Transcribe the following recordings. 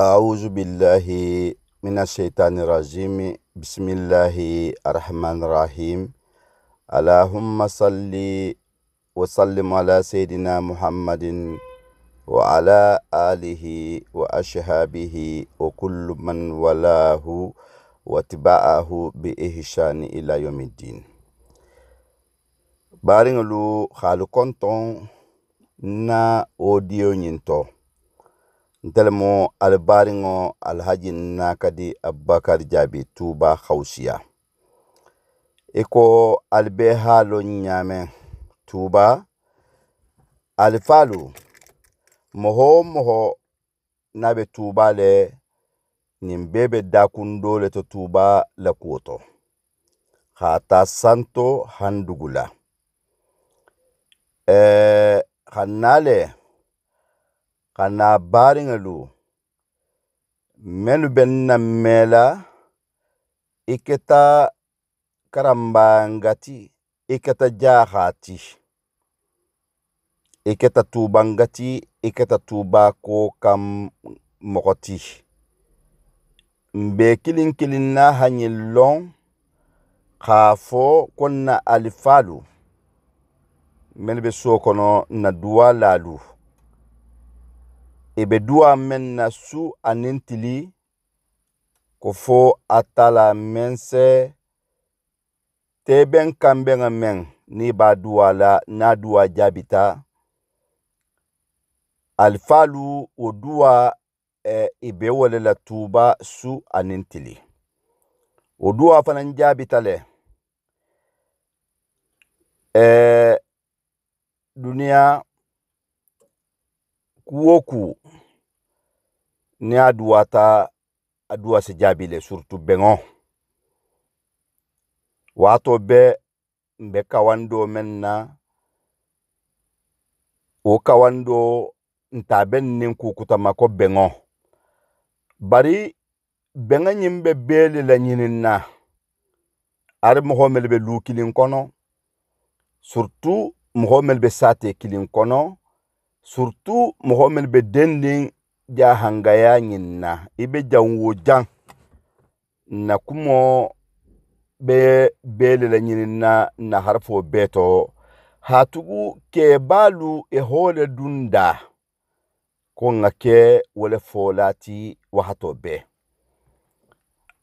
أعوذ بالله من الشيطان الرجيم بسم الله الرحمن الرحيم اللهم صل وسلم على سيدنا محمد وعلى آله وأصحابه وكل من ولاه واتبعه بإحسان إلى يوم الدين بارين لو خالقون na audio nyinto ntelmo alibariŋo alhaji nakadi abubakar jaabi tuba hawsiya i ko ali be haalo ñaame tuba al faalu moho moho na be tuba le nin bee be dakundo le to tuba la kuwo to haa ta santo handugula eh, hannaale ka naa baariŋa lu menu ben na mela iketa karambangati iketa jahati iketa tubangati iketa tuba ko kam mogoti mbe kilin kilin na haɲi long k'a fo ko na alifaalu menu be so kono na duwa lalu ebedua men na su anentili kofo atala mense te ben kan benge men ni ba la na dua jabita alfalu odua e, eh, ibe la tuba su anentili odua fana jabita le e, dunia Kuoku ni adua ta adua si jaabi le surtout beŋo wato be mbe kawando men na wo kawando nta ben nin kukutama ko beŋɔ bari beŋa nyim be beli la nyinin na ar mogo mel be lu kilin kono surtout mogo mel be sate kilin kono surtout moxo men be dendin jahangaya ɲin na i e be janwo jan na kumo be belela ɲinin na na harfo beto hatugu kebalu e hole dunda ko ŋa ke wole folati wahato be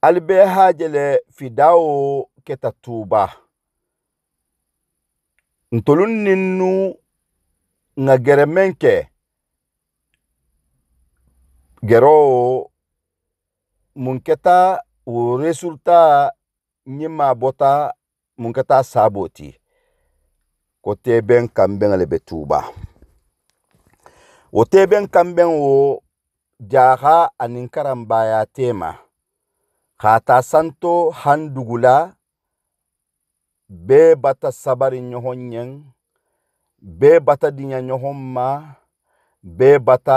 ali be hajele fidawo keta tuba ntolun ninnu na gere menke gero munketa wo resulta nyima bota munketa saboti ko teben kamben lebe tuba wo teben kamben wo jaha anin karamba ya tema kata santo handugula be bata sabari nyohonyeng bɛɛ bata diɲa ɲɔgɔn ma bɛɛ bata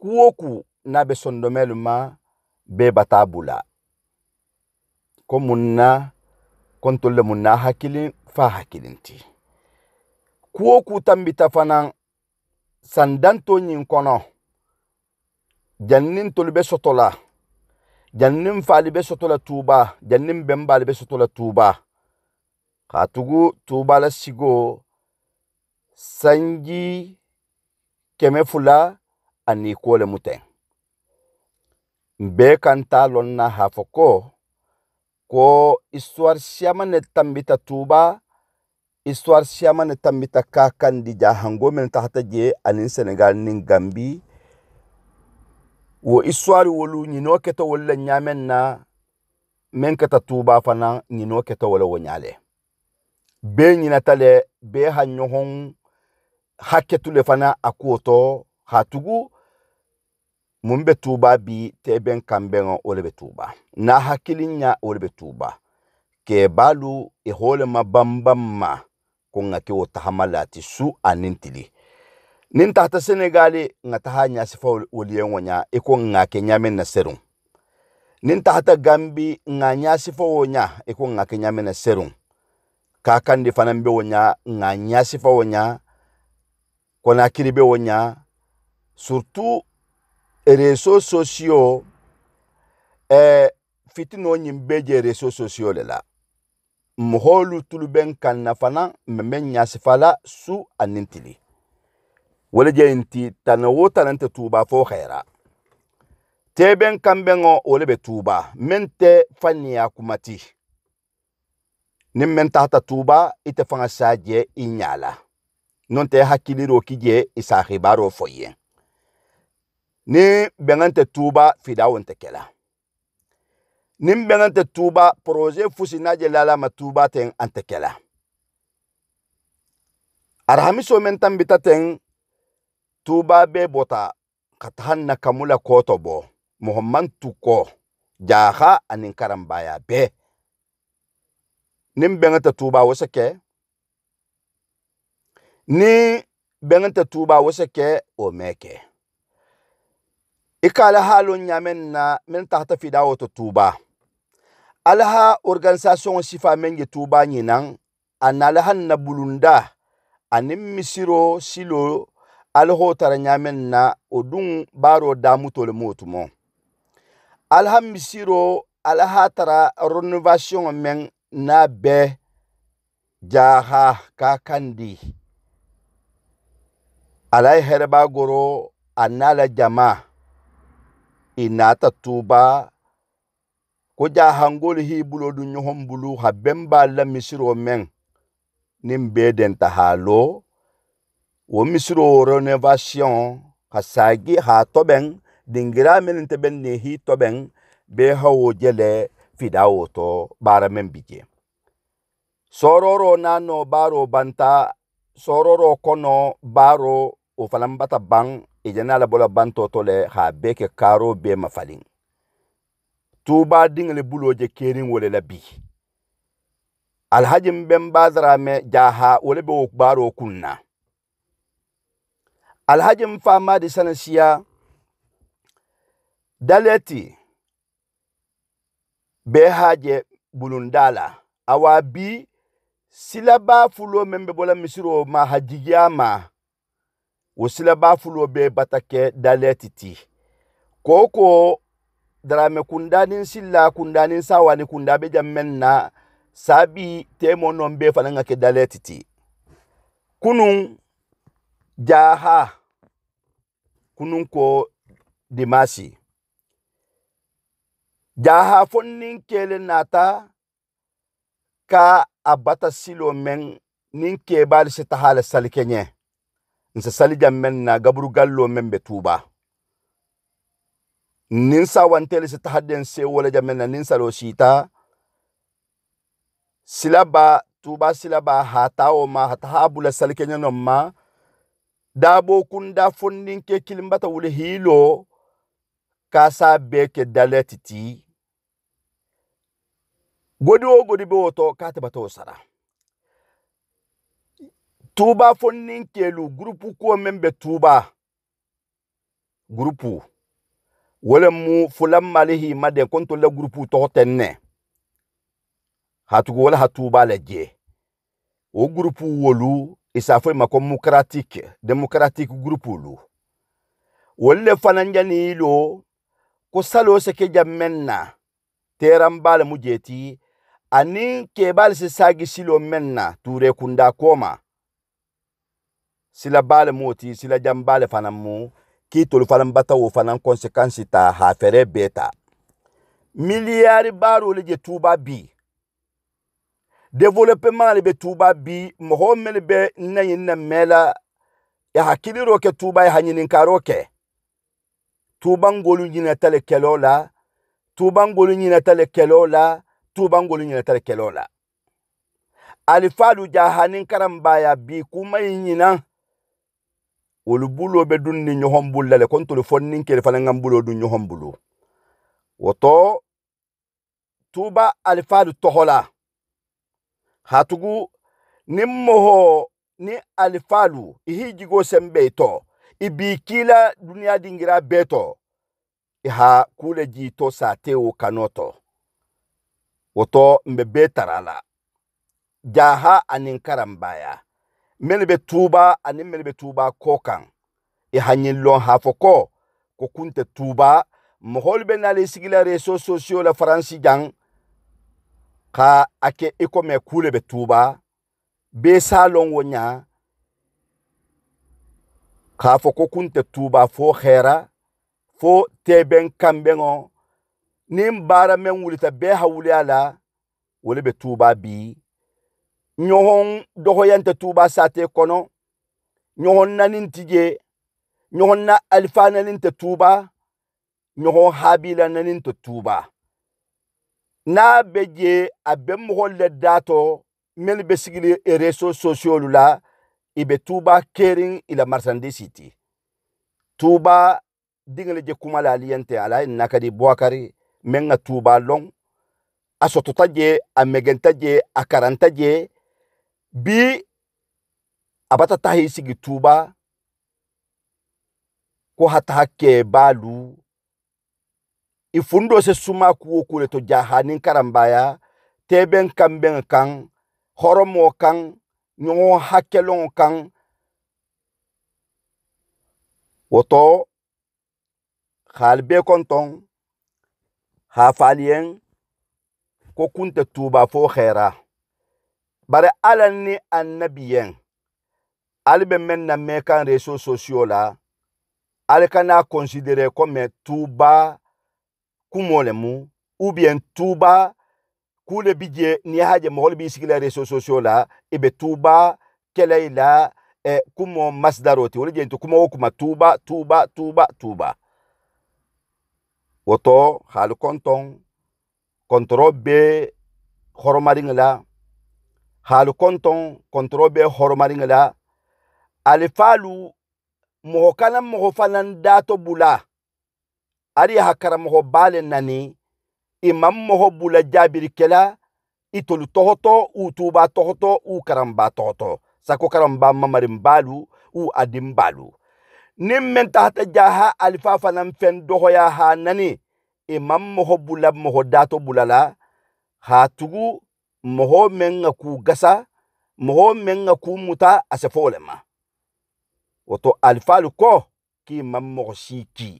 ku ku n'a bɛ sɔni ma bɛɛ bata bula ko munna na ko n le mun na hakili fa hakilinti ku o ku tanbita fana san dan to ɲin kɔnɔ jani ni n tolu bɛ sɔtɔ la jani ni n faali bɛ sɔtɔ la tuuba jani bɛ sɔtɔ la katugu tubala sigo sanji keme fula ani ko le mutɛn mbe kan t'a lɔn na ko ko istuwari siyama ne tambita tuba istuwari siyama ne tambita ka kan dija hango men tahata je anin senegal nin gambi wo istuwari wolu ɲinɔ kɛtɔ wolu le ɲamen na men keta tuba fana ɲinɔ kɛtɔ wole wo ɲale bee ɲinata lɛ bee ha ɲɔgɔn hakɛtu le fana a kuo tɔ hatugu mun be tuba bi tɛ bɛn kan wo le be tuba n'a hakili ɲa wo le be tuba kɛ baalu i hoolema bambam ma ko ŋa ke wo tahama le ati su anin tili nin tahata senegali ŋa taha ɲasifa woliyeŋo ɲa i ko ŋa ke ɲamen na seruŋ nin tahata gambi ŋa ɲasifa wo ɲa i ko ŋa ke ɲamen na seruŋ kakandi fana be wo ɲa nka ɲasifa wo ɲa konakiri be wo ɲa surtout reso sociaux eh, fitino ɲin be je réseau sociaux le la mɔgɔlu tulu bɛ n kan na fana mɛ n ɲasifa la su ani tili wale je nti tana wo tana tɛ tuba fo hɛra tɛ bɛ n kan bɛ ŋɔ o le tuba min tɛ faniya kumati ni mɛn tahata tuuba i fanga sa jɛ i ɲa la nɔ tɛ hakkiliro ki jɛ i sahibaro fɔ ye ni bɛngan tɛ fidawon tɛ kɛla ni bɛngan tɛ proje fusi n'a jɛ lala ma tuuba tɛn an tɛ kɛla arahamiso mɛn tan bita tɛn tuuba bɛ ka tahan na kamula kɔɔtɔ bɔ mɔgɔ man jaha anin karambaya be nin bɛŋɛ tɛ tuuba sɛ kɛ ni bɛŋɛ tɛ tuuba wɔsɛ o wɔ mɛɛ i ka alaha min na min tahta fida wɔtɔ tuuba alaha organisation sifa min tuba tuuba nyinan ana alaha na bulunda anin misiro silo alaho tara nya na odun baro damu tole motumo alaha misiro alaha tara renovation men na be jaha ka kandi alai herba goro anala jama inata tuba ko jahangol hi bulo du nyohon bulu ha bemba la misiro men nim beden ta halo wo misiro renovation hasagi ha toben dingira men te ben ne hi toben be hawo jele fidawoto bara men bije sororo nano baro banta sororo kono baro o falambata ban ijanala e bola bantotole ha beke karo be mafalin tuba dingle buloje kerin wole la bi alhajin ben bazara me jaha wole be baro kunna alhajin famadi sanasiya daleti be haje bulundala awa bi sila ba fulo men be bola misiro ma hajigiyama wo sila ba fulo be batake daletiti koko darame kundanin silla kundanin sawani kunda be jam men na sabi temo non be fananga ke daletiti kunun jaha kunun ko dimasi jaha fonnin kele nata ka abata silo men nin kebali se tahala salike nye nsa sali jammen na gaburu gallo men be tuba nin sa wantele se tahaden se wala jammen na nin salo sita silaba tuba silaba hata o ma hata habula salike nye nomma dabo kunda fonnin ke kilimbata wule hilo kasa beke daletiti godi wo godi be woto kate bato sara tuba fonnin kelu grupu ko men be tuba grupu wolen mu fulan malihi made konto le grupu to tenne hatugo wala hatuba le je o grupu wolu isa foi ma democratic democratic grupu lu wolle fananjani lo ko salo seke jammenna teram bala mujeti ani kebal si sagi silo menna ture kunda koma sila bale moti sila jam fanamu fana mu ki tolu fana bata wo fana konsekansi ta ha fere beta miliyari baro le je tuba bi développement le be tuba bi mohomel be nayin na mela ya hakili roke tuba ya hanyinin karoke tuba ngolu nyina tale kelola tuba ngolu nyina tale kelola tubangolu ɲinɛ tari kɛlɛw la alifalu jahanin karambaya bi kuma yi ɲina olu bulo bɛ dun ni ɲɔgɔn bolo la ko n tolo fɔ ni kele fana ka bulo dun ɲɔgɔn bolo wɔtɔ tuba alifalu tɔgɔ la hatugu ni moho ni alifalu i hijigo sɛn bɛɛ tɔ i b'i kila duniya dingira bɛɛ tɔ i ha kule jitɔ sa kanɔ tɔ wɔtɔ mbɛbɛ tara la jaha ani karambaya mɛni bɛ tuuba ani mɛni bɛ tuuba kɔ kan ihanyin e lɔn hafɔ kɔ ko kun tɛ tuuba mɔgɔli bɛ nali sigila reso sosiyo la faransi jan ka a kɛ i kɔmɛ kuu le bɛ tuuba bee saa lɔn wo ɲa k'a fɔ ko kun tɛ tuuba fo hɛra fo tɛɛbɛn kanbɛŋɔ niŋ baara meŋ wulita bee hawuliya la wo le be tuuba bi ɲɔhɔŋ dɔgɔyante tuuba saate kɔnɔ ɲɔhɔŋ naniŋ ti je ɲɔhɔŋ na alifa naniŋ te tuuba ɲɔhɔŋ haabila naniŋ te tuuba na be je a be mɔgɔ le daatɔ minnu be sigili e reso sosiyolu la i be tuuba keeriŋ i la marisandisi ti tuuba diŋele je kuma la aliyente ala ye nakadi bowakari menga tuba long asotota je amegenta je akaranta je bi abata tahi sigi tuba ko hata hakke balu ifundo se suma kuwo kule to jahanin karambaya teben kamben kan horomo kan nyongo hakkelon kan woto halbe konton ha faliyen ko kunta tuba fo khaira bare alan ni annabiyen albe men na me kan reso sosio la al kana considere comme tuba kumolemu ou bien tuba kule bije ni haje mo holbi sikila reso sosio la ibe tuba kelayla e kumo masdaroti wolje ntukuma wokuma tuba tuba tuba tuba woto hal konton kontoro be horomariŋ la hal konton kontoro be horomariŋ la alifalu moho kana moho fanan dato bula ari hakara moho bale nani imam moho bula jabiri kela itolu tohoto u tuba tohoto u karamba tohoto sako karamba mamarin balu u adin balu niŋ meŋ tahata jaha alifa fanaŋ feŋ dohoya ha nani i e maŋ moho bula moho dato bula la ha tugu moho meŋ ŋa kuu gasa moho meŋ ŋa kuu muta a sefo le ma woto alifaalu ko ki i maŋ moho sii ki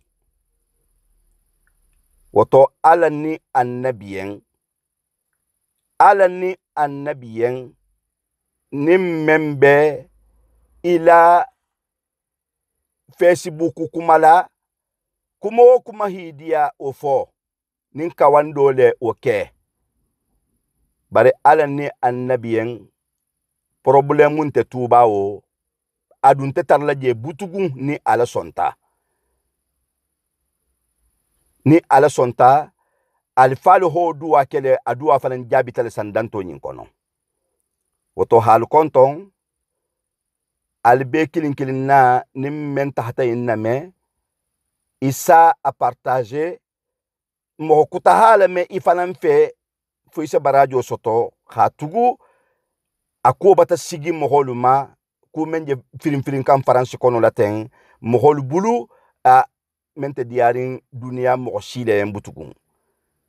woto alla ni annabiyeŋ alla ni annabiyeŋ niŋ meŋ be i la facebook kumala kuma wo kuma hidiya o fɔ nin kawan do lɛ o kɛ bari ala ni annabiyen problɛmu tɛ tuba o a dun tɛ tara ni ala sɔnta ni ala sɔnta alifali ho duwa kɛlɛ a duwa fana jaabi tali sandanto ɲin kɔnɔ woto hali kɔntɔn البكلين كلنا نمن تحت النماء إسا أبارتاجي مو كوتاها لما إفانان في فويسا براجو سوتو خاتوغو أكو باتا سيجي مهولو ما كو من جي فيلم فيلم كام فرانسي كونو لاتين مهولو بولو ا من تديارين دنيا مغشيلين بوتوغو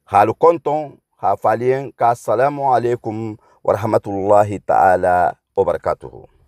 خالو كونتون خافالين كالسلام عليكم ورحمة الله تعالى وبركاته